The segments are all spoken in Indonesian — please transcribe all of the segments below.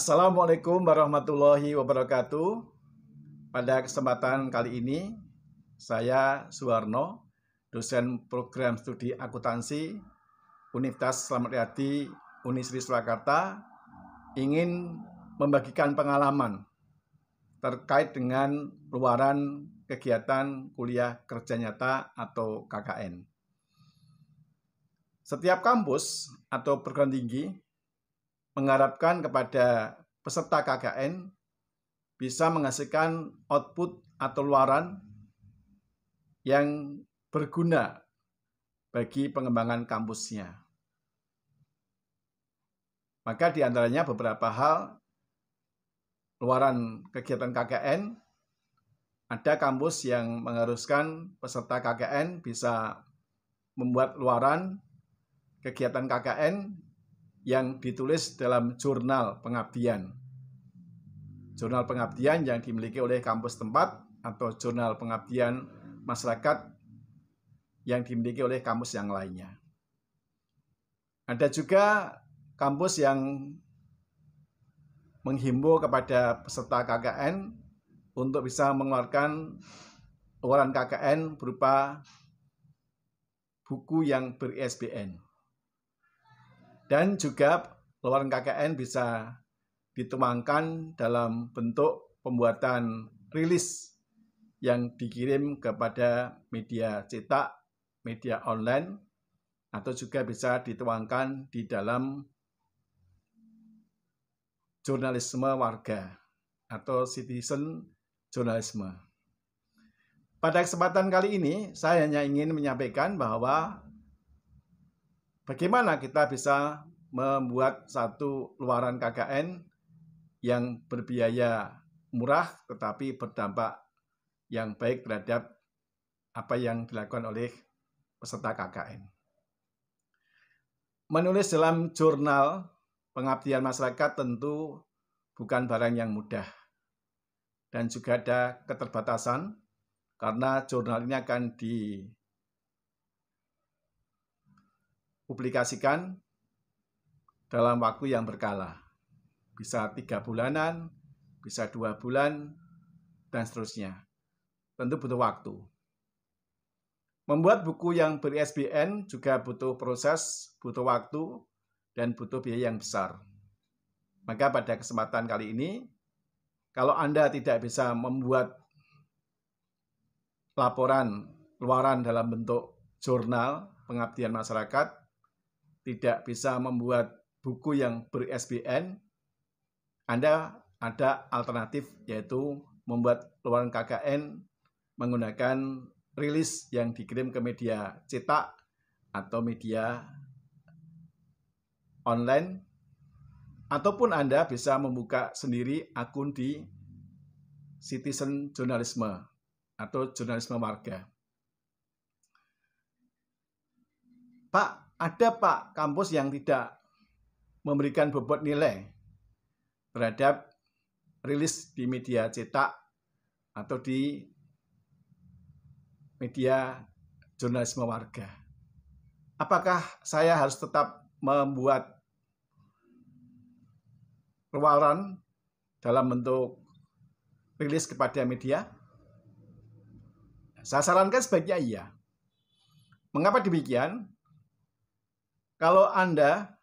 Assalamualaikum warahmatullahi wabarakatuh. Pada kesempatan kali ini, saya Suwarno, dosen program studi akuntansi Universitas Selamat Riyadi Universitas Surakarta, ingin membagikan pengalaman terkait dengan luaran kegiatan kuliah kerja nyata atau KKN. Setiap kampus atau perguruan tinggi mengharapkan kepada peserta KKN bisa menghasilkan output atau luaran yang berguna bagi pengembangan kampusnya. Maka di antaranya beberapa hal luaran kegiatan KKN ada kampus yang mengharuskan peserta KKN bisa membuat luaran kegiatan KKN yang ditulis dalam jurnal pengabdian. Jurnal pengabdian yang dimiliki oleh kampus tempat atau jurnal pengabdian masyarakat yang dimiliki oleh kampus yang lainnya. Ada juga kampus yang menghimbau kepada peserta KKN untuk bisa mengeluarkan uang KKN berupa buku yang ber-ISBN. Dan juga keluaran KKN bisa dituangkan dalam bentuk pembuatan rilis yang dikirim kepada media cetak, media online, atau juga bisa dituangkan di dalam jurnalisme warga atau citizen jurnalisme. Pada kesempatan kali ini, saya hanya ingin menyampaikan bahwa Bagaimana kita bisa membuat satu luaran KKN yang berbiaya murah tetapi berdampak yang baik terhadap apa yang dilakukan oleh peserta KKN. Menulis dalam jurnal pengabdian masyarakat tentu bukan barang yang mudah dan juga ada keterbatasan karena jurnal ini akan di publikasikan dalam waktu yang berkala. Bisa tiga bulanan, bisa dua bulan, dan seterusnya. Tentu butuh waktu. Membuat buku yang ber-ISBN juga butuh proses, butuh waktu, dan butuh biaya yang besar. Maka pada kesempatan kali ini, kalau Anda tidak bisa membuat laporan luaran dalam bentuk jurnal pengabdian masyarakat, tidak bisa membuat buku yang ber-SBN, Anda ada alternatif yaitu membuat luaran KKN menggunakan rilis yang dikirim ke media cetak atau media online ataupun Anda bisa membuka sendiri akun di citizen journalism atau jurnalisme warga. Pak, ada Pak kampus yang tidak memberikan bobot nilai terhadap rilis di media cetak atau di media jurnalisme warga. Apakah saya harus tetap membuat perwaran dalam bentuk rilis kepada media? Saya sarankan sebaiknya iya. Mengapa demikian? Kalau Anda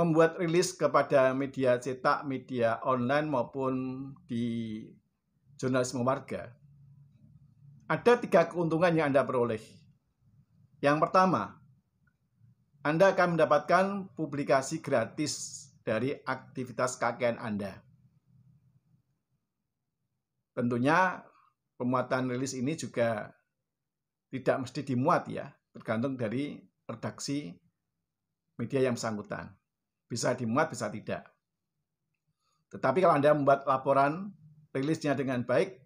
membuat rilis kepada media cetak, media online maupun di jurnalisme warga, ada tiga keuntungan yang Anda peroleh. Yang pertama, Anda akan mendapatkan publikasi gratis dari aktivitas KKN Anda. Tentunya pemuatan rilis ini juga tidak mesti dimuat ya, tergantung dari redaksi media yang bersangkutan. Bisa dimuat, bisa tidak. Tetapi kalau Anda membuat laporan rilisnya dengan baik,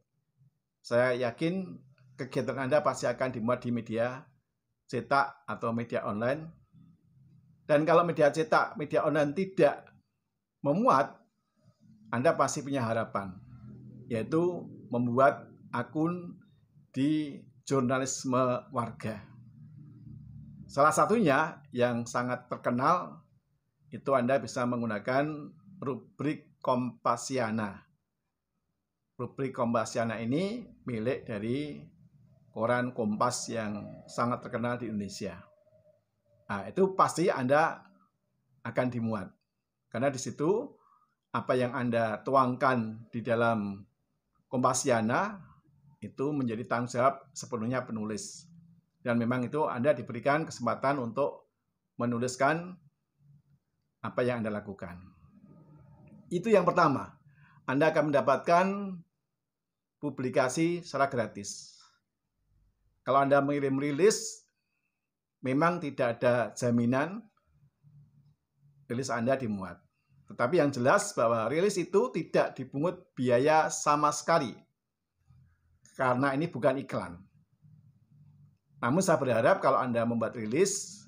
saya yakin kegiatan Anda pasti akan dimuat di media cetak atau media online. Dan kalau media cetak, media online tidak memuat, Anda pasti punya harapan, yaitu membuat akun di jurnalisme warga. Salah satunya yang sangat terkenal itu Anda bisa menggunakan rubrik Kompasiana. Rubrik Kompasiana ini milik dari koran Kompas yang sangat terkenal di Indonesia. Nah, itu pasti Anda akan dimuat. Karena di situ apa yang Anda tuangkan di dalam Kompasiana itu menjadi tanggung jawab sepenuhnya penulis dan memang itu Anda diberikan kesempatan untuk menuliskan apa yang Anda lakukan. Itu yang pertama. Anda akan mendapatkan publikasi secara gratis. Kalau Anda mengirim rilis, memang tidak ada jaminan rilis Anda dimuat. Tetapi yang jelas bahwa rilis itu tidak dipungut biaya sama sekali. Karena ini bukan iklan. Namun saya berharap kalau Anda membuat rilis,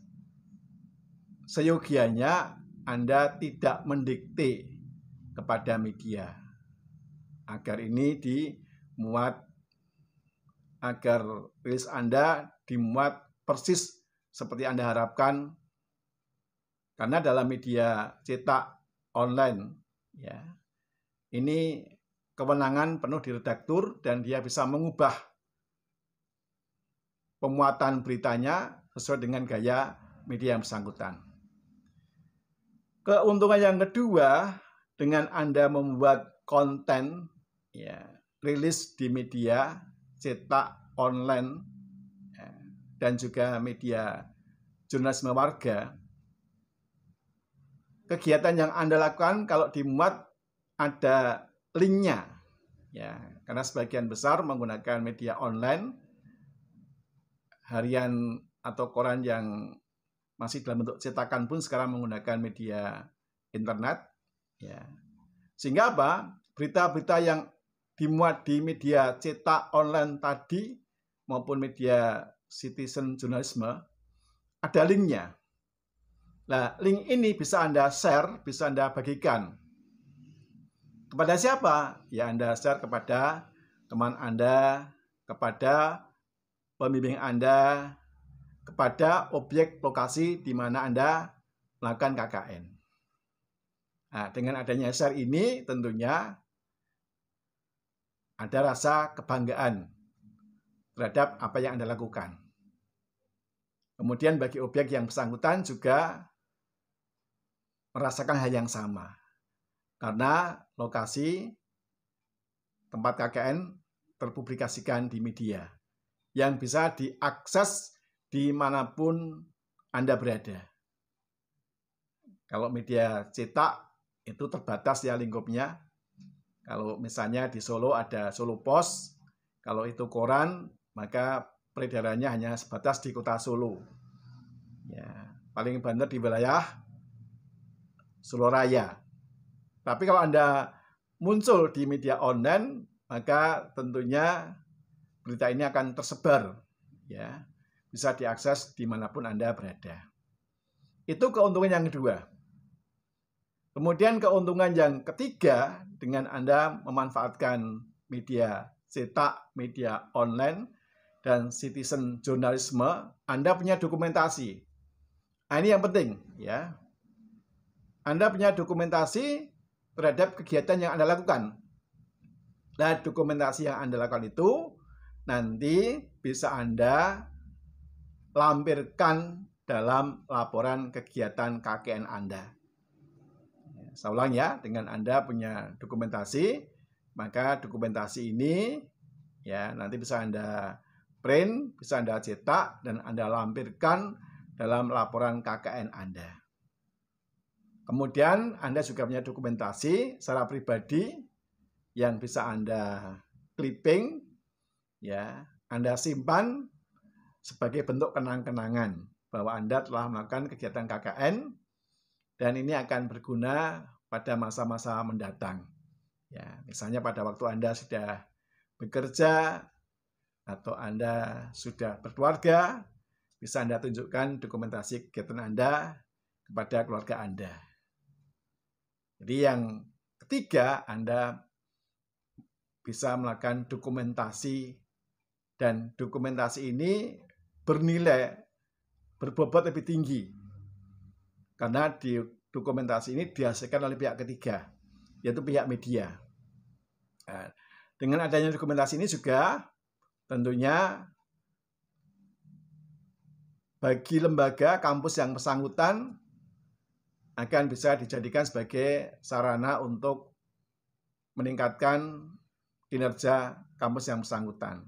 seyogianya Anda tidak mendikte kepada media agar ini dimuat agar rilis Anda dimuat persis seperti Anda harapkan karena dalam media cetak online ya ini kewenangan penuh di redaktur dan dia bisa mengubah pemuatan beritanya sesuai dengan gaya media yang bersangkutan. Keuntungan yang kedua, dengan Anda membuat konten, ya, rilis di media cetak online ya, dan juga media jurnalisme warga, kegiatan yang Anda lakukan kalau dimuat ada linknya, ya, karena sebagian besar menggunakan media online harian atau koran yang masih dalam bentuk cetakan pun sekarang menggunakan media internet ya. Sehingga apa? Berita-berita yang dimuat di media cetak online tadi maupun media citizen journalism ada linknya. Nah, link ini bisa Anda share, bisa Anda bagikan. Kepada siapa? Ya Anda share kepada teman Anda, kepada pembimbing Anda kepada objek lokasi di mana Anda melakukan KKN. Nah, dengan adanya share ini tentunya ada rasa kebanggaan terhadap apa yang Anda lakukan. Kemudian bagi objek yang bersangkutan juga merasakan hal yang sama. Karena lokasi tempat KKN terpublikasikan di media yang bisa diakses dimanapun Anda berada. Kalau media cetak itu terbatas ya lingkupnya. Kalau misalnya di Solo ada Solo Pos, kalau itu koran, maka peredarannya hanya sebatas di kota Solo. Ya, paling banter di wilayah Solo Raya. Tapi kalau Anda muncul di media online, maka tentunya berita ini akan tersebar ya bisa diakses dimanapun Anda berada. Itu keuntungan yang kedua. Kemudian keuntungan yang ketiga dengan Anda memanfaatkan media cetak, media online, dan citizen jurnalisme, Anda punya dokumentasi. Nah, ini yang penting. ya. Anda punya dokumentasi terhadap kegiatan yang Anda lakukan. Nah, dokumentasi yang Anda lakukan itu nanti bisa Anda lampirkan dalam laporan kegiatan KKN Anda. Saya ulang ya, dengan Anda punya dokumentasi, maka dokumentasi ini ya nanti bisa Anda print, bisa Anda cetak dan Anda lampirkan dalam laporan KKN Anda. Kemudian Anda juga punya dokumentasi secara pribadi yang bisa Anda clipping ya Anda simpan sebagai bentuk kenang-kenangan bahwa Anda telah melakukan kegiatan KKN dan ini akan berguna pada masa-masa mendatang. Ya, misalnya pada waktu Anda sudah bekerja atau Anda sudah berkeluarga, bisa Anda tunjukkan dokumentasi kegiatan Anda kepada keluarga Anda. Jadi yang ketiga, Anda bisa melakukan dokumentasi dan dokumentasi ini bernilai, berbobot lebih tinggi. Karena di dokumentasi ini dihasilkan oleh pihak ketiga, yaitu pihak media. Nah, dengan adanya dokumentasi ini juga tentunya bagi lembaga kampus yang bersangkutan akan bisa dijadikan sebagai sarana untuk meningkatkan kinerja kampus yang bersangkutan.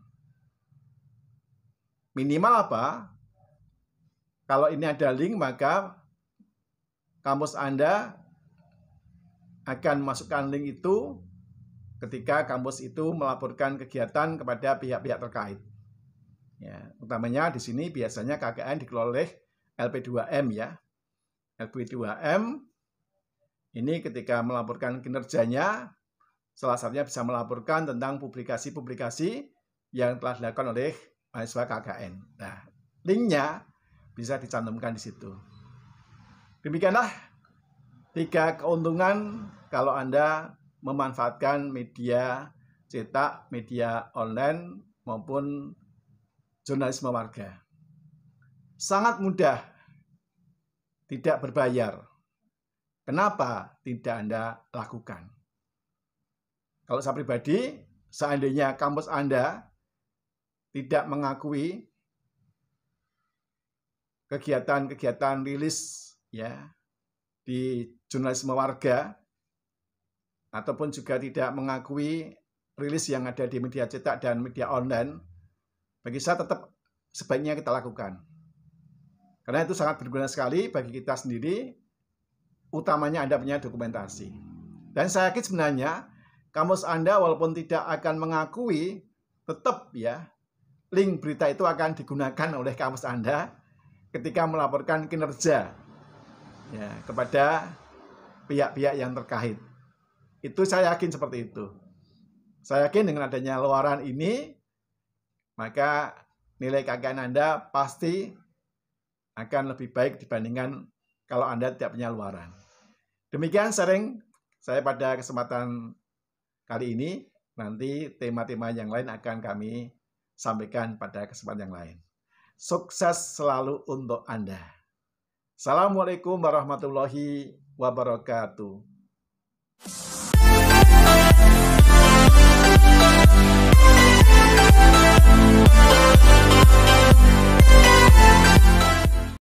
Minimal apa? Kalau ini ada link maka kampus Anda akan masukkan link itu ketika kampus itu melaporkan kegiatan kepada pihak-pihak terkait. Ya, utamanya di sini biasanya KKN dikelola oleh LP2M ya. LP2M ini ketika melaporkan kinerjanya, salah satunya bisa melaporkan tentang publikasi-publikasi yang telah dilakukan oleh mahasiswa KKN. Nah, linknya bisa dicantumkan di situ. Demikianlah tiga keuntungan kalau Anda memanfaatkan media cetak, media online, maupun jurnalisme warga. Sangat mudah, tidak berbayar. Kenapa tidak Anda lakukan? Kalau saya pribadi, seandainya kampus Anda tidak mengakui kegiatan-kegiatan rilis ya di jurnalisme warga ataupun juga tidak mengakui rilis yang ada di media cetak dan media online bagi saya tetap sebaiknya kita lakukan karena itu sangat berguna sekali bagi kita sendiri utamanya Anda punya dokumentasi dan saya yakin sebenarnya kamus Anda walaupun tidak akan mengakui tetap ya link berita itu akan digunakan oleh kampus Anda ketika melaporkan kinerja ya, kepada pihak-pihak yang terkait. Itu saya yakin seperti itu. Saya yakin dengan adanya luaran ini, maka nilai KKN Anda pasti akan lebih baik dibandingkan kalau Anda tidak punya luaran. Demikian sering saya pada kesempatan kali ini. Nanti tema-tema yang lain akan kami sampaikan pada kesempatan yang lain. Sukses selalu untuk Anda. Assalamualaikum warahmatullahi wabarakatuh.